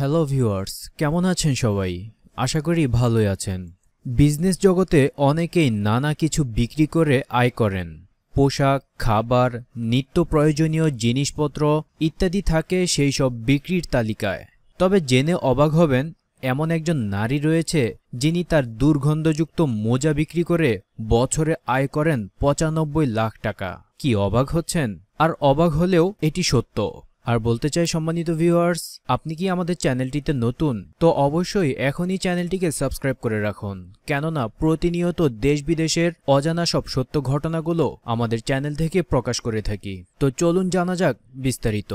hello viewers কেমন আছেন সবাই আশা করি ভালোই আছেন বিজনেস জগতে অনেকেই নানা কিছু বিক্রি করে আয় করেন পোশাক খাবার নিত্য প্রয়োজনীয় জিনিসপত্র ইত্যাদি থাকে সেই সব বিক্রির তালিকায় তবে জেনে অবাক হবেন এমন একজন নারী রয়েছে যিনি তার দুর্গন্ধযুক্ত মোজা বিক্রি করে বছরে আয় করেন পঁচানব্বই লাখ টাকা কি অবাক হচ্ছেন আর অবাক হলেও এটি সত্য আর বলতে চাই সম্মানিত ভিউয়ার্স আপনি কি আমাদের চ্যানেলটিতে নতুন তো অবশ্যই এখনই চ্যানেলটিকে সাবস্ক্রাইব করে রাখুন কেননা প্রতিনিয়ত দেশ বিদেশের অজানা সব সত্য ঘটনাগুলো আমাদের চ্যানেল থেকে প্রকাশ করে থাকি তো চলুন জানা যাক বিস্তারিত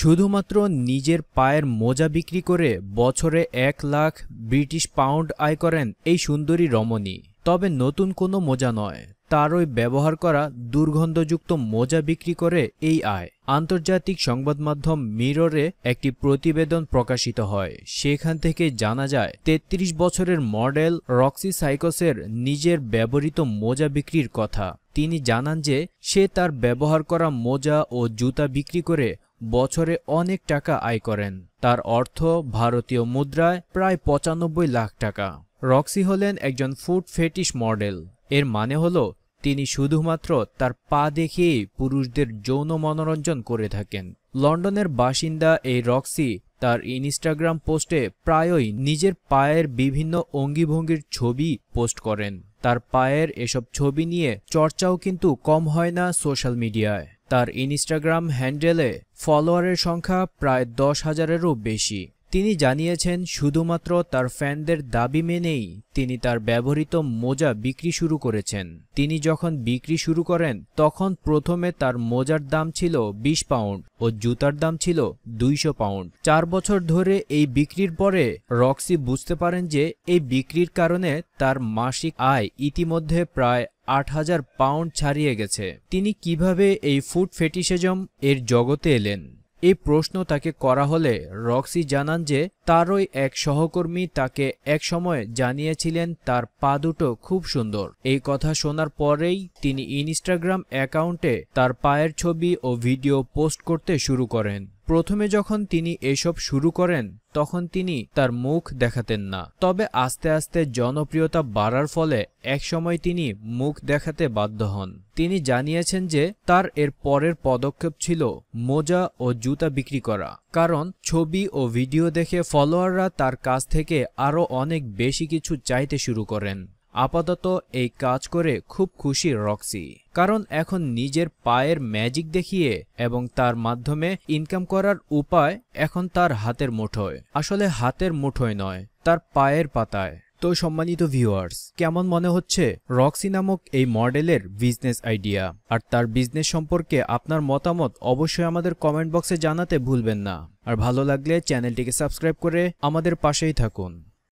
শুধুমাত্র নিজের পায়ের মোজা বিক্রি করে বছরে এক লাখ ব্রিটিশ পাউন্ড আয় করেন এই সুন্দরী রমণী তবে নতুন কোনো মোজা নয় তারই ব্যবহার করা দুর্গন্ধযুক্ত মোজা বিক্রি করে এই আয় আন্তর্জাতিক সংবাদ মাধ্যম মিররে একটি প্রতিবেদন প্রকাশিত হয় সেখান থেকে জানা যায় ৩৩ বছরের মডেল রক্সি সাইকসের নিজের ব্যবহৃত মোজা বিক্রির কথা তিনি জানান যে সে তার ব্যবহার করা মোজা ও জুতা বিক্রি করে বছরে অনেক টাকা আয় করেন তার অর্থ ভারতীয় মুদ্রায় প্রায় পঁচানব্বই লাখ টাকা রক্সি হলেন একজন ফুড ফেটিশ মডেল এর মানে হলো তিনি শুধুমাত্র তার পা দেখেই পুরুষদের যৌন মনোরঞ্জন করে থাকেন লন্ডনের বাসিন্দা এই রক্সি তার ইনস্টাগ্রাম পোস্টে প্রায়ই নিজের পায়ের বিভিন্ন অঙ্গিভঙ্গির ছবি পোস্ট করেন তার পায়ের এসব ছবি নিয়ে চর্চাও কিন্তু কম হয় না সোশ্যাল মিডিয়ায় তার ইনস্টাগ্রাম হ্যান্ডেলে ফলোয়ারের সংখ্যা প্রায় দশ হাজারেরও বেশি তিনি জানিয়েছেন শুধুমাত্র তার ফ্যানদের দাবি মেনেই তিনি তার ব্যবহৃত মোজা বিক্রি শুরু করেছেন তিনি যখন বিক্রি শুরু করেন তখন প্রথমে তার মোজার দাম ছিল ২০ পাউন্ড ও জুতার দাম ছিল দুইশো পাউন্ড চার বছর ধরে এই বিক্রির পরে রক্সি বুঝতে পারেন যে এই বিক্রির কারণে তার মাসিক আয় ইতিমধ্যে প্রায় আট হাজার পাউন্ড ছাড়িয়ে গেছে তিনি কিভাবে এই ফুড ফেটিসেজম এর জগতে এলেন এই প্রশ্ন তাকে করা হলে রক্সি জানান যে তারই এক সহকর্মী তাকে এক সময় জানিয়েছিলেন তার পা দুটো খুব সুন্দর এই কথা শোনার পরেই তিনি ইনস্টাগ্রাম অ্যাকাউন্টে তার পায়ের ছবি ও ভিডিও পোস্ট করতে শুরু করেন প্রথমে যখন তিনি এসব শুরু করেন তখন তিনি তার মুখ দেখাতেন না তবে আস্তে আস্তে জনপ্রিয়তা বাড়ার ফলে একসময় তিনি মুখ দেখাতে বাধ্য হন তিনি জানিয়েছেন যে তার এর পরের পদক্ষেপ ছিল মোজা ও জুতা বিক্রি করা কারণ ছবি ও ভিডিও দেখে ফলোয়াররা তার কাছ থেকে আরও অনেক বেশি কিছু চাইতে শুরু করেন আপাতত এই কাজ করে খুব খুশি রক্সি কারণ এখন নিজের পায়ের ম্যাজিক দেখিয়ে এবং তার মাধ্যমে ইনকাম করার উপায় এখন তার হাতের মুঠোয় আসলে হাতের মুঠোয় নয় তার পায়ের পাতায় তো সম্মানিত ভিউয়ার্স কেমন মনে হচ্ছে রক্সি নামক এই মডেলের বিজনেস আইডিয়া আর তার বিজনেস সম্পর্কে আপনার মতামত অবশ্যই আমাদের কমেন্ট বক্সে জানাতে ভুলবেন না আর ভালো লাগলে চ্যানেলটিকে সাবস্ক্রাইব করে আমাদের পাশেই থাকুন